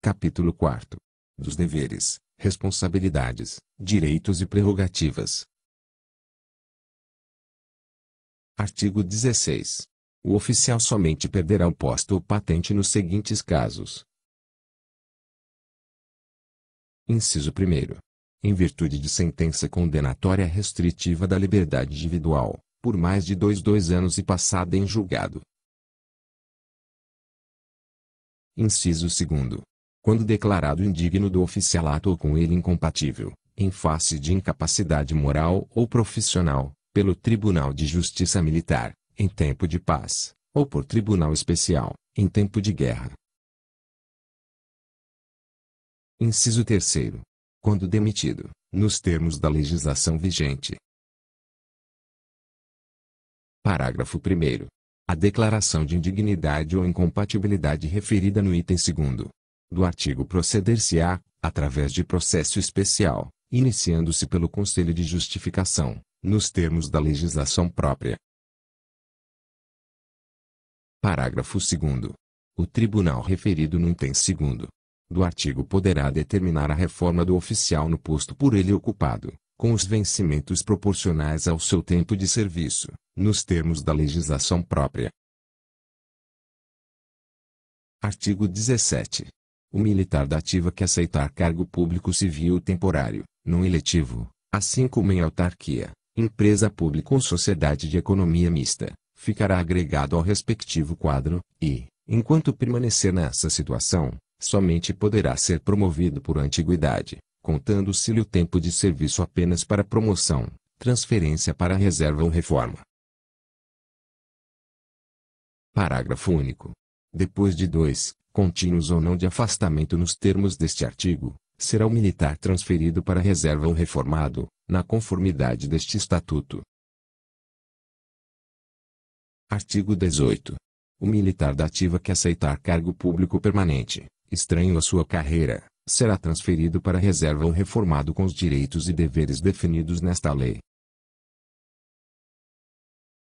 Capítulo 4. Dos deveres, responsabilidades, direitos e prerrogativas. Artigo 16. O oficial somente perderá o posto ou patente nos seguintes casos. Inciso 1. Em virtude de sentença condenatória restritiva da liberdade individual, por mais de dois dois anos e passada em julgado. Inciso 2 quando declarado indigno do oficialato ou com ele incompatível, em face de incapacidade moral ou profissional, pelo Tribunal de Justiça Militar, em tempo de paz, ou por Tribunal Especial, em tempo de guerra. Inciso 3. Quando demitido, nos termos da legislação vigente. Parágrafo 1. A declaração de indignidade ou incompatibilidade referida no item 2 do artigo proceder-se-á, através de processo especial, iniciando-se pelo Conselho de Justificação, nos termos da legislação própria. Parágrafo 2. O tribunal referido no item 2 do artigo poderá determinar a reforma do oficial no posto por ele ocupado, com os vencimentos proporcionais ao seu tempo de serviço, nos termos da legislação própria. Artigo 17. O militar da ativa que aceitar cargo público civil temporário, não eletivo, assim como em autarquia, empresa pública ou sociedade de economia mista, ficará agregado ao respectivo quadro, e, enquanto permanecer nessa situação, somente poderá ser promovido por antiguidade, contando-se-lhe o tempo de serviço apenas para promoção, transferência para reserva ou reforma. Parágrafo único. Depois de dois, contínuos ou não de afastamento nos termos deste artigo, será o militar transferido para a reserva ou reformado, na conformidade deste estatuto. Artigo 18. O militar da ativa que aceitar cargo público permanente, estranho à sua carreira, será transferido para a reserva ou reformado com os direitos e deveres definidos nesta lei.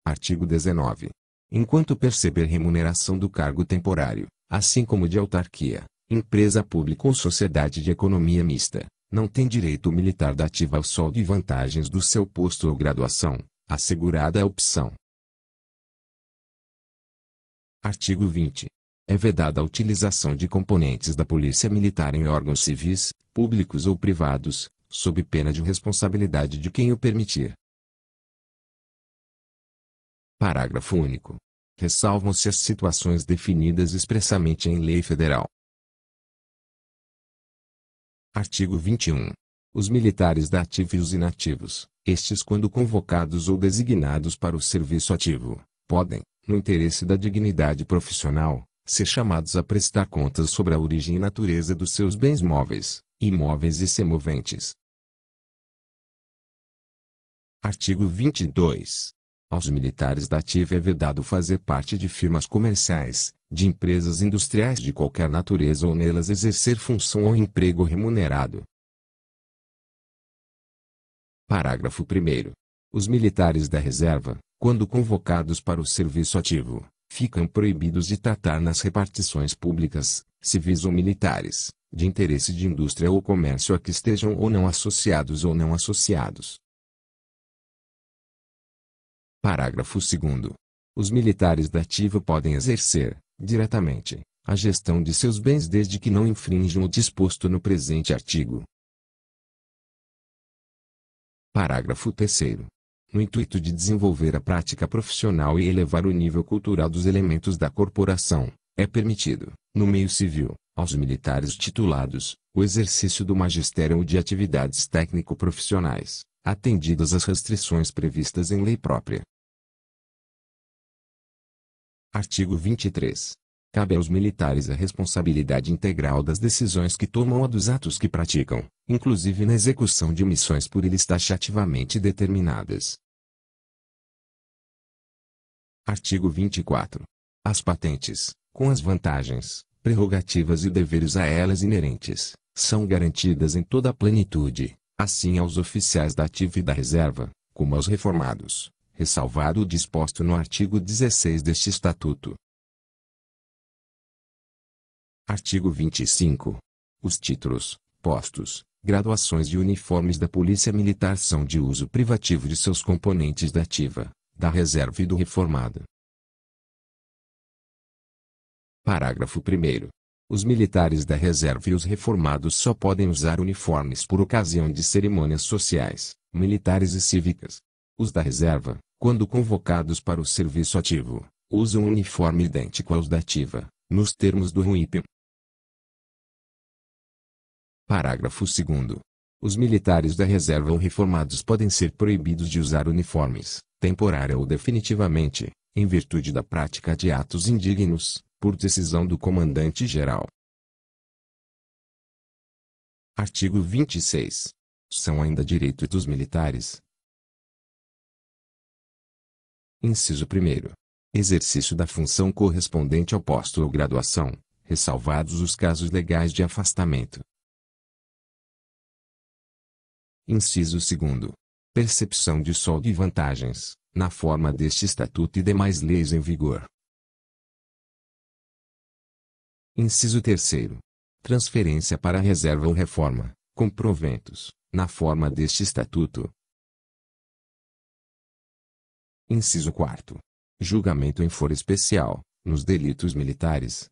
Artigo 19. Enquanto perceber remuneração do cargo temporário, assim como de autarquia, empresa pública ou sociedade de economia mista, não tem direito militar da ativa ao sol de vantagens do seu posto ou graduação, assegurada a opção. Artigo 20. É vedada a utilização de componentes da Polícia Militar em órgãos civis, públicos ou privados, sob pena de responsabilidade de quem o permitir. Parágrafo único ressalvam-se as situações definidas expressamente em lei federal. Artigo 21. Os militares da ativa e os inativos, estes quando convocados ou designados para o serviço ativo, podem, no interesse da dignidade profissional, ser chamados a prestar contas sobre a origem e natureza dos seus bens móveis, imóveis e semoventes. Artigo 22. Aos militares da ativa é vedado fazer parte de firmas comerciais, de empresas industriais de qualquer natureza ou nelas exercer função ou emprego remunerado. Parágrafo 1. Os militares da reserva, quando convocados para o serviço ativo, ficam proibidos de tratar nas repartições públicas, civis ou militares, de interesse de indústria ou comércio a que estejam ou não associados ou não associados, Parágrafo 2 Os militares da ativa podem exercer, diretamente, a gestão de seus bens desde que não infringam o disposto no presente artigo. Parágrafo 3 no intuito de desenvolver a prática profissional e elevar o nível cultural dos elementos da corporação, é permitido, no meio civil, aos militares titulados, o exercício do magistério ou de atividades técnico-profissionais, atendidas as restrições previstas em lei própria. Artigo 23. Cabe aos militares a responsabilidade integral das decisões que tomam ou dos atos que praticam, inclusive na execução de missões por eles taxativamente determinadas. Artigo 24. As patentes, com as vantagens, prerrogativas e deveres a elas inerentes, são garantidas em toda a plenitude, assim aos oficiais da ativa e da reserva, como aos reformados, ressalvado o disposto no artigo 16 deste Estatuto. Artigo 25. Os títulos, postos, graduações e uniformes da Polícia Militar são de uso privativo de seus componentes da ativa, da reserva e do reformado. Parágrafo 1 os militares da reserva e os reformados só podem usar uniformes por ocasião de cerimônias sociais, militares e cívicas. Os da reserva, quando convocados para o serviço ativo, usam um uniforme idêntico aos da ativa, nos termos do RUIP. Parágrafo 2 Os militares da reserva ou reformados podem ser proibidos de usar uniformes, temporária ou definitivamente, em virtude da prática de atos indignos, por decisão do comandante-geral. Artigo 26. São ainda direitos dos militares. Inciso 1. Exercício da função correspondente ao posto ou graduação, ressalvados os casos legais de afastamento. Inciso 2. Percepção de soldo e vantagens, na forma deste estatuto e demais leis em vigor, Inciso 3 Transferência para reserva ou reforma, com proventos, na forma deste estatuto. Inciso 4 Julgamento em foro especial, nos delitos militares.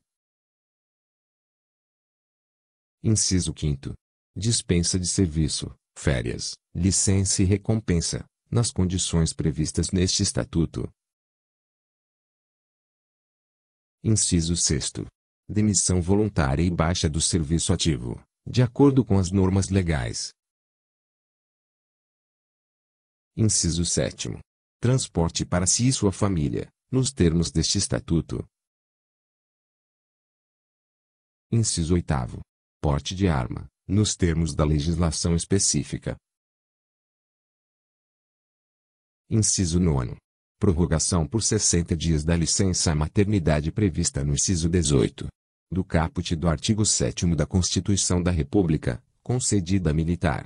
Inciso 5 Dispensa de serviço, férias, licença e recompensa, nas condições previstas neste estatuto. Inciso 6 demissão voluntária e baixa do serviço ativo, de acordo com as normas legais. Inciso 7. Transporte para si e sua família, nos termos deste estatuto. Inciso 8. Porte de arma, nos termos da legislação específica. Inciso 9 prorrogação por 60 dias da licença maternidade prevista no inciso 18 do caput do artigo 7 da Constituição da República, concedida militar.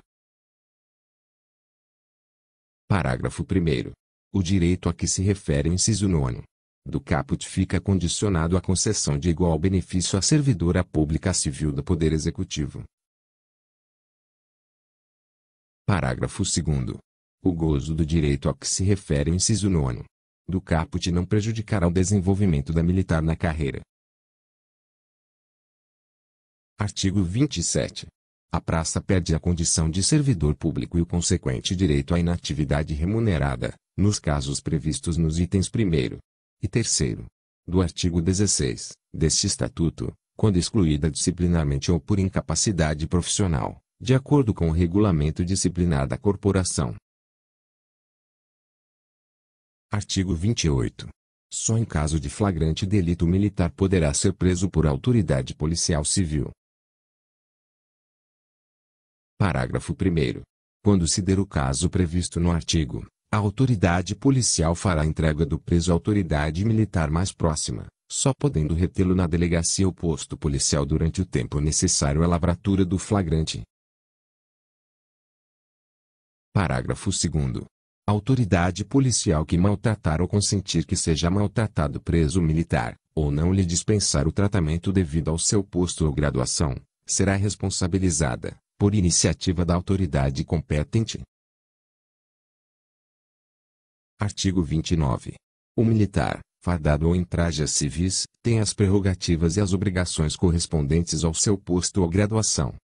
Parágrafo 1 O direito a que se refere o inciso 9 do caput fica condicionado à concessão de igual benefício à servidora pública civil do Poder Executivo. Parágrafo 2 o gozo do direito a que se refere o inciso 9 do caput não prejudicará o desenvolvimento da militar na carreira. Artigo 27. A praça perde a condição de servidor público e o consequente direito à inatividade remunerada, nos casos previstos nos itens 1 e 3 do artigo 16 deste estatuto, quando excluída disciplinarmente ou por incapacidade profissional, de acordo com o regulamento disciplinar da corporação. Artigo 28. Só em caso de flagrante delito militar poderá ser preso por autoridade policial civil. Parágrafo 1. Quando se der o caso previsto no artigo, a autoridade policial fará entrega do preso à autoridade militar mais próxima, só podendo retê-lo na delegacia ou posto policial durante o tempo necessário à lavratura do flagrante. Parágrafo 2 autoridade policial que maltratar ou consentir que seja maltratado preso militar, ou não lhe dispensar o tratamento devido ao seu posto ou graduação, será responsabilizada, por iniciativa da autoridade competente. Artigo 29. O militar, fardado ou em trajes civis, tem as prerrogativas e as obrigações correspondentes ao seu posto ou graduação.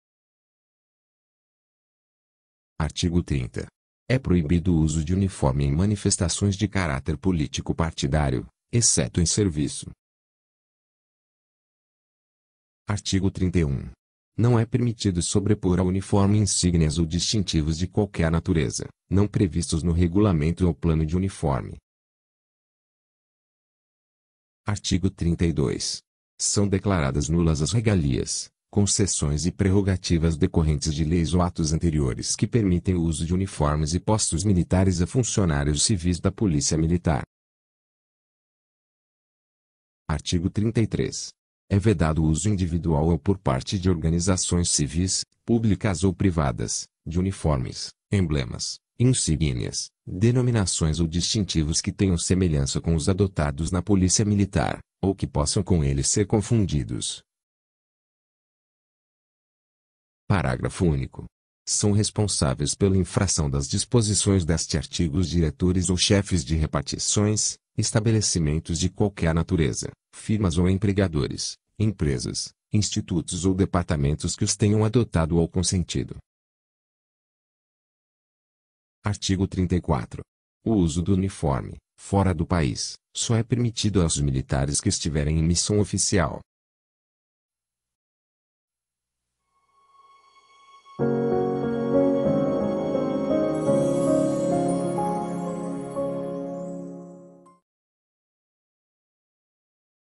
Artigo 30. É proibido o uso de uniforme em manifestações de caráter político partidário, exceto em serviço. Artigo 31. Não é permitido sobrepor ao uniforme insígnias ou distintivos de qualquer natureza, não previstos no regulamento ou plano de uniforme. Artigo 32. São declaradas nulas as regalias, concessões e prerrogativas decorrentes de leis ou atos anteriores que permitem o uso de uniformes e postos militares a funcionários civis da Polícia Militar. Artigo 33. É vedado o uso individual ou por parte de organizações civis, públicas ou privadas, de uniformes, emblemas, insígnias, denominações ou distintivos que tenham semelhança com os adotados na Polícia Militar, ou que possam com eles ser confundidos Parágrafo único. São responsáveis pela infração das disposições deste artigo os diretores ou chefes de repartições, estabelecimentos de qualquer natureza, firmas ou empregadores, empresas, institutos ou departamentos que os tenham adotado ou consentido. Artigo 34. O uso do uniforme, fora do país, só é permitido aos militares que estiverem em missão oficial,